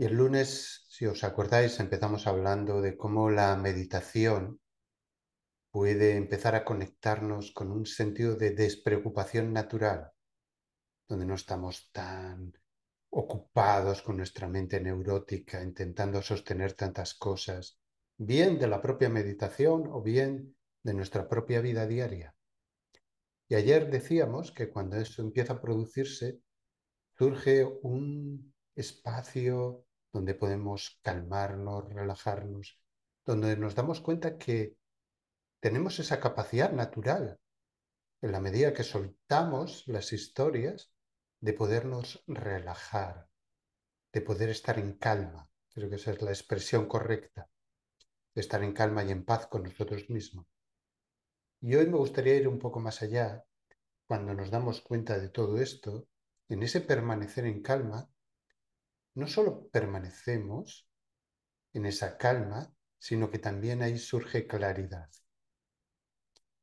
Y el lunes, si os acordáis, empezamos hablando de cómo la meditación puede empezar a conectarnos con un sentido de despreocupación natural, donde no estamos tan ocupados con nuestra mente neurótica, intentando sostener tantas cosas, bien de la propia meditación o bien de nuestra propia vida diaria. Y ayer decíamos que cuando eso empieza a producirse, surge un espacio donde podemos calmarnos, relajarnos, donde nos damos cuenta que tenemos esa capacidad natural, en la medida que soltamos las historias, de podernos relajar, de poder estar en calma. Creo que esa es la expresión correcta, de estar en calma y en paz con nosotros mismos. Y hoy me gustaría ir un poco más allá, cuando nos damos cuenta de todo esto, en ese permanecer en calma, no solo permanecemos en esa calma, sino que también ahí surge claridad.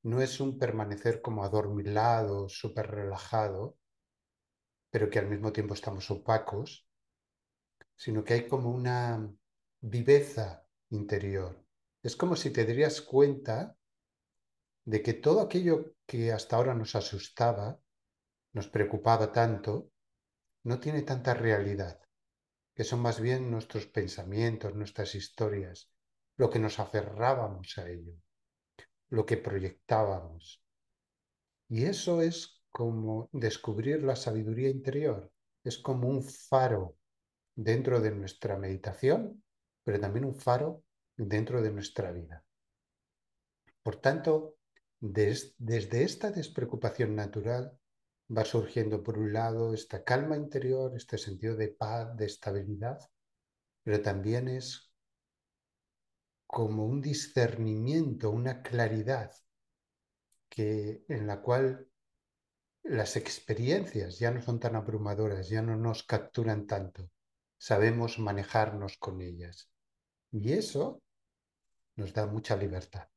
No es un permanecer como adormilado, súper relajado, pero que al mismo tiempo estamos opacos, sino que hay como una viveza interior. Es como si te dieras cuenta de que todo aquello que hasta ahora nos asustaba, nos preocupaba tanto, no tiene tanta realidad que son más bien nuestros pensamientos, nuestras historias, lo que nos aferrábamos a ello, lo que proyectábamos. Y eso es como descubrir la sabiduría interior, es como un faro dentro de nuestra meditación, pero también un faro dentro de nuestra vida. Por tanto, desde esta despreocupación natural va surgiendo por un lado esta calma interior, este sentido de paz, de estabilidad, pero también es como un discernimiento, una claridad que, en la cual las experiencias ya no son tan abrumadoras, ya no nos capturan tanto, sabemos manejarnos con ellas. Y eso nos da mucha libertad.